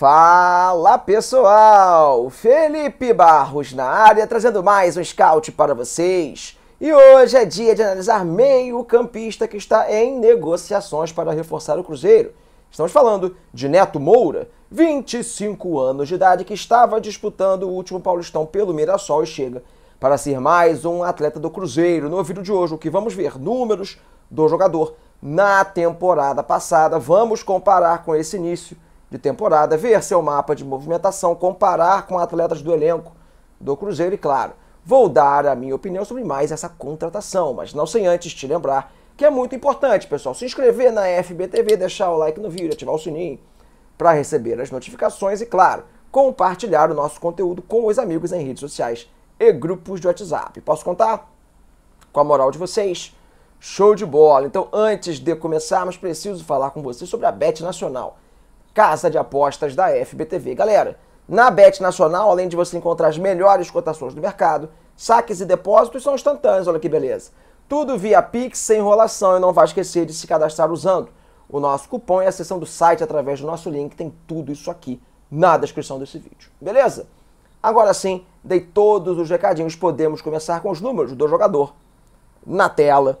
Fala pessoal, Felipe Barros na área trazendo mais um scout para vocês. E hoje é dia de analisar meio-campista que está em negociações para reforçar o Cruzeiro. Estamos falando de Neto Moura, 25 anos de idade, que estava disputando o último Paulistão pelo Mirassol e chega para ser mais um atleta do Cruzeiro. No vídeo de hoje, o que vamos ver? Números do jogador na temporada passada. Vamos comparar com esse início de temporada, ver seu mapa de movimentação, comparar com atletas do elenco do Cruzeiro e, claro, vou dar a minha opinião sobre mais essa contratação, mas não sem antes te lembrar que é muito importante, pessoal, se inscrever na FBTV, deixar o like no vídeo, ativar o sininho para receber as notificações e, claro, compartilhar o nosso conteúdo com os amigos em redes sociais e grupos de WhatsApp. Posso contar com a moral de vocês? Show de bola! Então, antes de começarmos, preciso falar com vocês sobre a Bet Nacional casa de apostas da FBTV. Galera, na Bet Nacional, além de você encontrar as melhores cotações do mercado, saques e depósitos são instantâneos, olha que beleza. Tudo via Pix, sem enrolação e não vai esquecer de se cadastrar usando o nosso cupom e a seção do site através do nosso link, tem tudo isso aqui na descrição desse vídeo. Beleza? Agora sim, dei todos os recadinhos, podemos começar com os números do jogador na tela.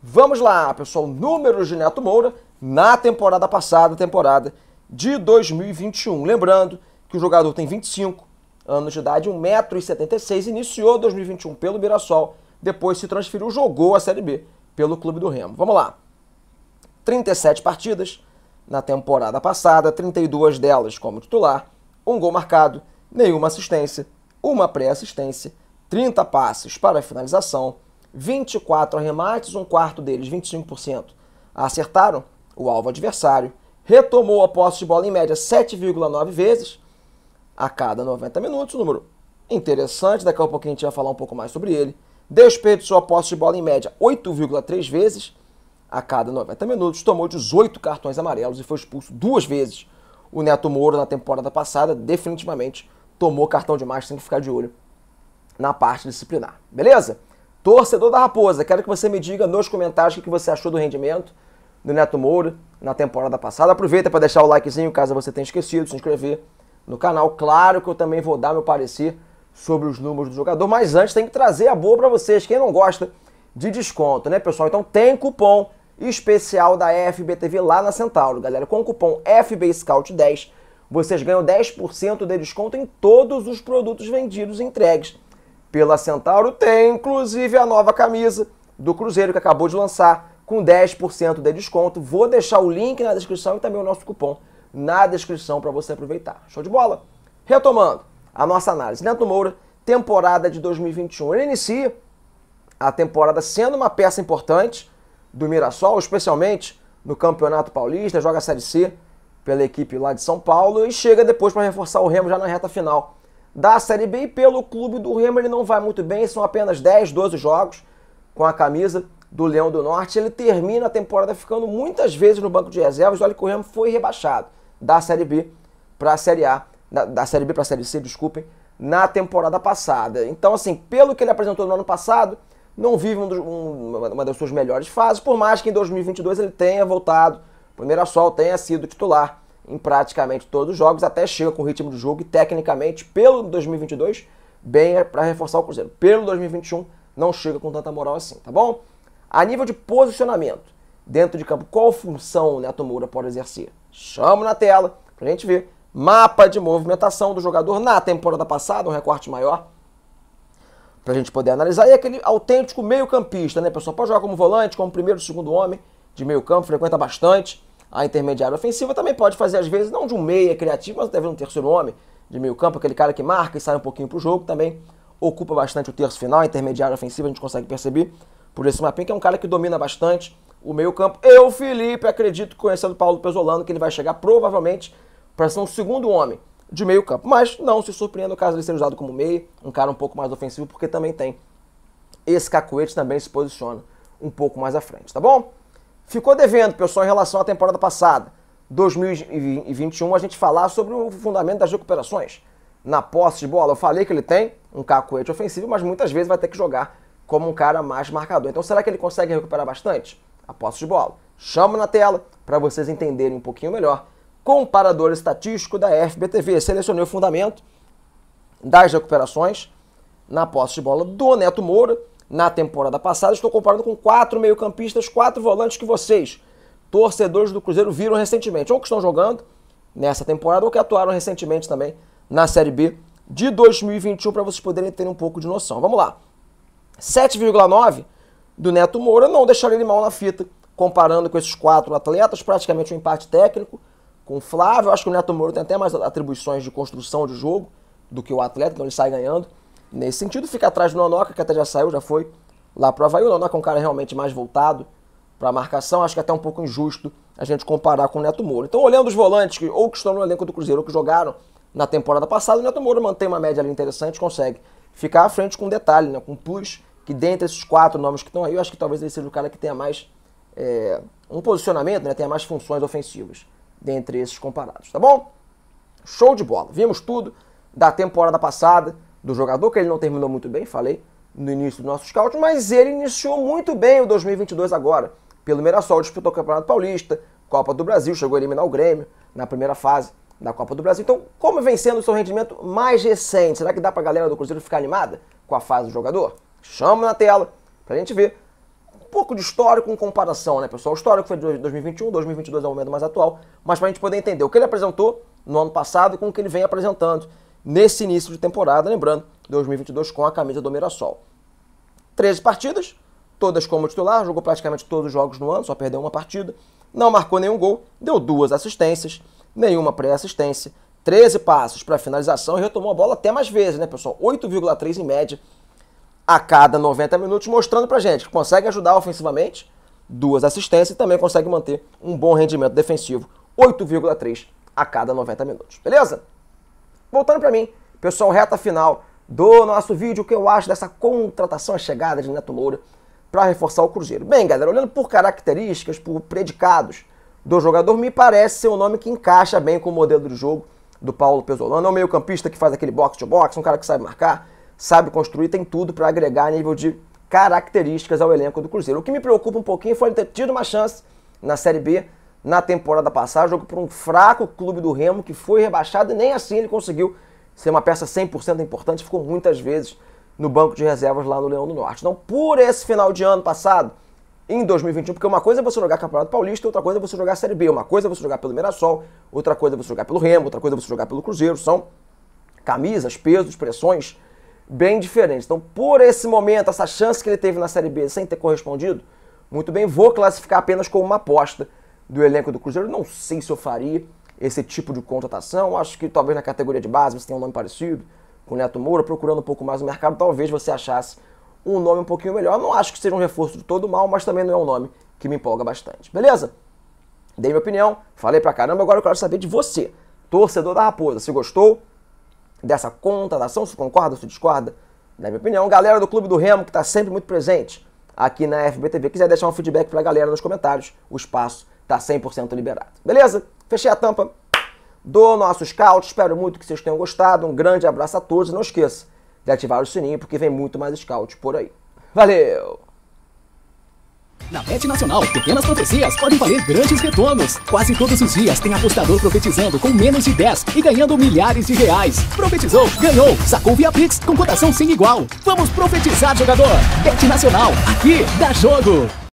Vamos lá, pessoal, números de Neto Moura, na temporada passada, temporada de 2021. Lembrando que o jogador tem 25 anos de idade, 1,76m, iniciou 2021 pelo Mirassol, depois se transferiu, jogou a Série B pelo Clube do Remo. Vamos lá. 37 partidas na temporada passada, 32 delas como titular, um gol marcado, nenhuma assistência, uma pré-assistência, 30 passes para a finalização, 24 arremates, um quarto deles, 25%, acertaram, o alvo adversário, retomou a posse de bola em média 7,9 vezes a cada 90 minutos, um número interessante, daqui a pouco a gente vai falar um pouco mais sobre ele. Desperdiçou a posse de bola em média 8,3 vezes a cada 90 minutos, tomou 18 cartões amarelos e foi expulso duas vezes. O Neto Moro na temporada passada definitivamente tomou cartão demais, tem que ficar de olho na parte disciplinar. Beleza? Torcedor da Raposa, quero que você me diga nos comentários o que você achou do rendimento do Neto Moura na temporada passada. Aproveita para deixar o likezinho caso você tenha esquecido, se inscrever no canal. Claro que eu também vou dar meu parecer sobre os números do jogador, mas antes tem que trazer a boa para vocês, quem não gosta de desconto, né, pessoal? Então tem cupom especial da FBTV lá na Centauro, galera. Com o cupom FB Scout 10, vocês ganham 10% de desconto em todos os produtos vendidos e entregues pela Centauro. Tem inclusive a nova camisa do Cruzeiro que acabou de lançar com 10% de desconto. Vou deixar o link na descrição e também o nosso cupom na descrição para você aproveitar. Show de bola? Retomando a nossa análise. Neto Moura, temporada de 2021. Ele inicia a temporada sendo uma peça importante do Mirassol, especialmente no Campeonato Paulista, joga a Série C pela equipe lá de São Paulo e chega depois para reforçar o Remo já na reta final da Série B. E pelo clube do Remo ele não vai muito bem, são apenas 10, 12 jogos com a camisa do Leão do Norte, ele termina a temporada ficando muitas vezes no banco de reservas. o que o Remo foi rebaixado da Série B para a Série A, da, da Série B para a Série C, desculpem, na temporada passada. Então, assim, pelo que ele apresentou no ano passado, não vive um, um, uma das suas melhores fases, por mais que em 2022 ele tenha voltado, primeiro sol tenha sido titular em praticamente todos os jogos, até chega com o ritmo de jogo e tecnicamente, pelo 2022, bem para reforçar o Cruzeiro. Pelo 2021, não chega com tanta moral assim, tá bom? A nível de posicionamento, dentro de campo, qual função o Neto Moura pode exercer? Chamo na tela para a gente ver. Mapa de movimentação do jogador na temporada passada, um recorte maior, para a gente poder analisar. E aquele autêntico meio-campista, né, pessoal? Pode jogar como volante, como primeiro, segundo homem de meio-campo, frequenta bastante a intermediária ofensiva. Também pode fazer, às vezes, não de um meia criativo, mas deve um terceiro homem de meio-campo, aquele cara que marca e sai um pouquinho para o jogo também. Ocupa bastante o terço final, a intermediária ofensiva, a gente consegue perceber por esse Mapim, que é um cara que domina bastante o meio-campo. Eu, Felipe, acredito, conhecendo Paulo Pesolano, que ele vai chegar provavelmente para ser um segundo homem de meio-campo. Mas não se surpreenda caso ele ser usado como meio, um cara um pouco mais ofensivo, porque também tem esse Cacoete também se posiciona um pouco mais à frente, tá bom? Ficou devendo, pessoal, em relação à temporada passada, 2021, a gente falar sobre o fundamento das recuperações. Na posse de bola, eu falei que ele tem um cacoete ofensivo, mas muitas vezes vai ter que jogar como um cara mais marcador. Então será que ele consegue recuperar bastante? Aposto de bola. Chama na tela para vocês entenderem um pouquinho melhor. Comparador estatístico da FBTV. Selecionei o fundamento das recuperações na posse de bola do Neto Moura na temporada passada. Estou comparando com quatro meio-campistas, quatro volantes que vocês, torcedores do Cruzeiro, viram recentemente, ou que estão jogando nessa temporada, ou que atuaram recentemente também na Série B de 2021, para vocês poderem ter um pouco de noção. Vamos lá. 7,9 do Neto Moura não deixaria ele mal na fita, comparando com esses quatro atletas, praticamente um empate técnico. Com o Flávio, acho que o Neto Moura tem até mais atribuições de construção de jogo do que o atleta, então ele sai ganhando. Nesse sentido, fica atrás do Nonoca, que até já saiu, já foi lá para o Havaí. O Nonoca é um cara realmente mais voltado para a marcação. Acho que é até um pouco injusto a gente comparar com o Neto Moura. Então, olhando os volantes, que ou que estão no elenco do Cruzeiro ou que jogaram na temporada passada, o Neto Moura mantém uma média interessante, consegue ficar à frente com detalhe, né? com um plus, que dentre esses quatro nomes que estão aí, eu acho que talvez ele seja o cara que tenha mais é, um posicionamento, né? tenha mais funções ofensivas dentre esses comparados, tá bom? Show de bola. Vimos tudo da temporada passada, do jogador que ele não terminou muito bem, falei no início do nosso scout, mas ele iniciou muito bem o 2022 agora. Pelo Mirassol disputou o Campeonato Paulista, Copa do Brasil, chegou a eliminar o Grêmio na primeira fase da Copa do Brasil. Então, como vem sendo o seu rendimento mais recente? Será que dá para a galera do Cruzeiro ficar animada com a fase do jogador? Chama na tela para a gente ver um pouco de histórico em comparação, né, pessoal? O histórico foi de 2021, 2022 é o momento mais atual, mas para a gente poder entender o que ele apresentou no ano passado e com o que ele vem apresentando nesse início de temporada, lembrando, 2022 com a camisa do Mirassol. 13 partidas, todas como titular, jogou praticamente todos os jogos no ano, só perdeu uma partida, não marcou nenhum gol, deu duas assistências, nenhuma pré-assistência, 13 passos para finalização e retomou a bola até mais vezes, né, pessoal? 8,3 em média a cada 90 minutos, mostrando pra gente que consegue ajudar ofensivamente, duas assistências e também consegue manter um bom rendimento defensivo, 8,3 a cada 90 minutos. Beleza? Voltando para mim, pessoal, reta final do nosso vídeo, o que eu acho dessa contratação, a chegada de Neto Loura para reforçar o Cruzeiro. Bem, galera, olhando por características, por predicados, do jogador, me parece ser um nome que encaixa bem com o modelo do jogo do Paulo Pesolano. É um meio-campista que faz aquele box-to-box, um cara que sabe marcar, sabe construir, tem tudo para agregar a nível de características ao elenco do Cruzeiro. O que me preocupa um pouquinho foi ele ter tido uma chance na Série B na temporada passada, jogo por um fraco clube do Remo que foi rebaixado e nem assim ele conseguiu ser uma peça 100% importante, ficou muitas vezes no banco de reservas lá no Leão do Norte. Então, por esse final de ano passado, em 2021, porque uma coisa é você jogar Campeonato Paulista, outra coisa é você jogar Série B, uma coisa é você jogar pelo Mirassol, outra coisa é você jogar pelo Remo, outra coisa é você jogar pelo Cruzeiro, são camisas, pesos, pressões bem diferentes. Então, por esse momento, essa chance que ele teve na Série B sem ter correspondido, muito bem, vou classificar apenas como uma aposta do elenco do Cruzeiro. Não sei se eu faria esse tipo de contratação, acho que talvez na categoria de base você tenha um nome parecido com o Neto Moura, procurando um pouco mais o mercado, talvez você achasse um nome um pouquinho melhor. Não acho que seja um reforço de todo mal, mas também não é um nome que me empolga bastante. Beleza? Dei minha opinião, falei pra caramba, agora eu quero saber de você, torcedor da Raposa, se gostou dessa contratação, se concorda, se discorda? Na minha opinião, galera do Clube do Remo, que está sempre muito presente aqui na FBTV, quiser deixar um feedback pra galera nos comentários, o espaço tá 100% liberado. Beleza? Fechei a tampa do nosso scout, espero muito que vocês tenham gostado, um grande abraço a todos, não esqueça, de ativar o sininho, porque vem muito mais scout por aí. Valeu! Na Bet Nacional, pequenas profecias podem valer grandes retornos. Quase todos os dias tem apostador profetizando com menos de 10 e ganhando milhares de reais. Profetizou, ganhou, sacou via Pix com cotação sem igual. Vamos profetizar, jogador! Bet Nacional, aqui dá jogo!